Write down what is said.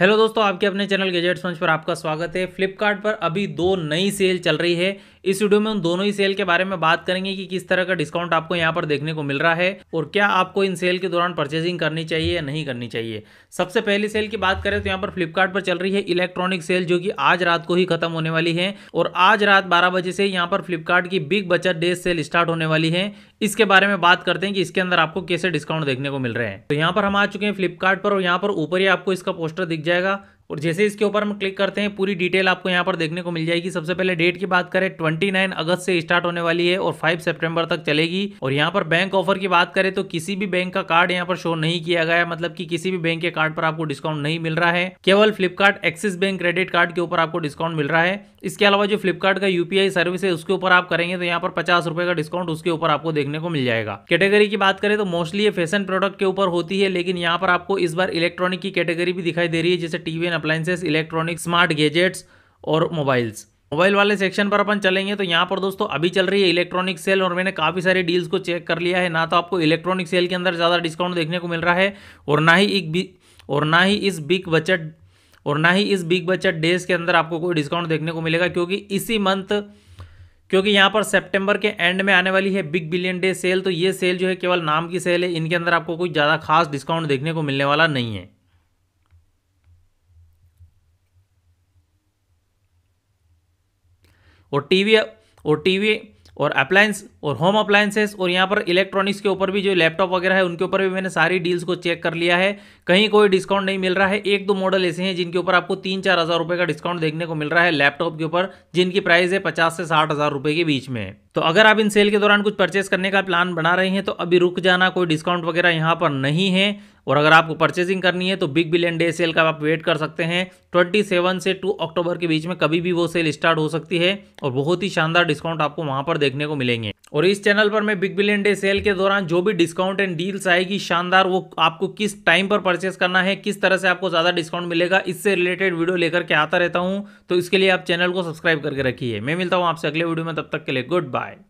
hello दोस्तों आपके अपने चैनल गेजेट सोच पर आपका स्वागत है फ्लिपकार्ट पर अभी दो नई सेल चल रही है इस वीडियो में उन दोनों ही सेल के बारे में बात करेंगे कि किस तरह का डिस्काउंट आपको यहाँ पर देखने को मिल रहा है और क्या आपको इन सेल के दौरान परचेजिंग करनी चाहिए या नहीं करनी चाहिए सबसे पहली सेल की बात करें तो यहाँ पर फ्लिपकार्ट पर चल रही है इलेक्ट्रॉनिक सेल जो कि आज रात को ही खत्म होने वाली है और आज रात बारह बजे से यहाँ पर फ्लिपकार्ट की बिग बचत डे सेल स्टार्ट होने वाली है इसके बारे में बात करते हैं कि इसके अंदर आपको कैसे डिस्काउंट देखने को मिल रहे हैं तो यहाँ पर हम आ चुके हैं फ्लिपकार्ट पर और यहाँ पर ऊपर ही आपको इसका पोस्टर दिख जाएगा और जैसे इसके ऊपर हम क्लिक करते हैं पूरी डिटेल आपको यहाँ पर देखने को मिल जाएगी सबसे पहले डेट की बात करें 29 अगस्त से स्टार्ट होने वाली है और 5 सितंबर तक चलेगी और यहाँ पर बैंक ऑफर की बात करें तो किसी भी बैंक का कार्ड यहाँ पर शो नहीं किया गया मतलब कि किसी भी बैंक के कार्ड पर आपको डिस्काउंट नहीं मिल रहा है केवल Flipkart Axis bank credit card के ऊपर आपको डिस्काउंट मिल रहा है इसके अलावा जो फ्लिपकार्ट का यूपीआई सर्विस है उसके ऊपर आप करेंगे तो यहाँ पर पचास रुपए का डिस्काउंट उसके ऊपर आपको देखने को मिल जाएगा कैटेगरी की बात करें तो मोस्टली ये फैशन प्रोडक्ट के ऊपर होती है लेकिन यहाँ पर आपको इस बार इलेक्ट्रॉनिक की कैटेगरी भी दिखाई दे रही है जैसे TV appliances electronic smart gadgets और मोबाइल्स मोबाइल वाले सेक्शन पर अपन चलेंगे तो यहाँ पर दोस्तों अभी चल रही है इलेक्ट्रॉनिक सेल और मैंने काफ़ी सारी डील्स को चेक कर लिया है ना तो आपको इलेक्ट्रॉनिक सेल के अंदर ज़्यादा डिस्काउंट देखने को मिल रहा है और ना ही एक और ना ही इस बिग बचत और ना ही इस बिग बचत डेज के अंदर आपको कोई डिस्काउंट देखने को मिलेगा क्योंकि इसी मंथ क्योंकि यहाँ पर सेप्टेम्बर के एंड में आने वाली है बिग बिलियन डे सेल तो ये सेल जो है केवल नाम की सेल है इनके अंदर आपको कोई ज़्यादा खास डिस्काउंट देखने को मिलने वाला नहीं है और टीवी और टीवी और अप्लायंस और होम अप्लायंसेस और यहाँ पर इलेक्ट्रॉनिक्स के ऊपर भी जो लैपटॉप वगैरह है उनके ऊपर भी मैंने सारी डील्स को चेक कर लिया है कहीं कोई डिस्काउंट नहीं मिल रहा है एक दो मॉडल ऐसे हैं जिनके ऊपर आपको तीन चार हज़ार रुपये का डिस्काउंट देखने को मिल रहा है लैपटॉप के ऊपर जिनकी प्राइस है पचास से साठ हज़ार रुपये के बीच में तो अगर आप इन सेल के दौरान कुछ परचेस करने का प्लान बना रहे हैं तो अभी रुक जाना कोई डिस्काउंट वगैरह यहाँ पर नहीं है और अगर आपको परचेजिंग करनी है तो बिग बिलियन डे सेल का आप वेट कर सकते हैं ट्वेंटी सेवन से टू अक्टूबर के बीच में कभी भी वो सेल स्टार्ट हो सकती है और बहुत ही शानदार डिस्काउंट आपको वहाँ पर देखने को मिलेंगे और इस चैनल पर मैं बिग बिलियन डे सेल के दौरान जो भी डिस्काउंट एंड डील्स आएगी शानदार वो आपको किस टाइम पर परचेस करना है किस तरह से आपको ज़्यादा डिस्काउंट मिलेगा इससे रिलेटेड वीडियो लेकर के आता रहता हूँ तो इसके लिए आप चैनल को सब्सक्राइब करके रखिए मैं मिलता हूँ आपसे अगले वीडियो में तब तक के लिए गुड बाय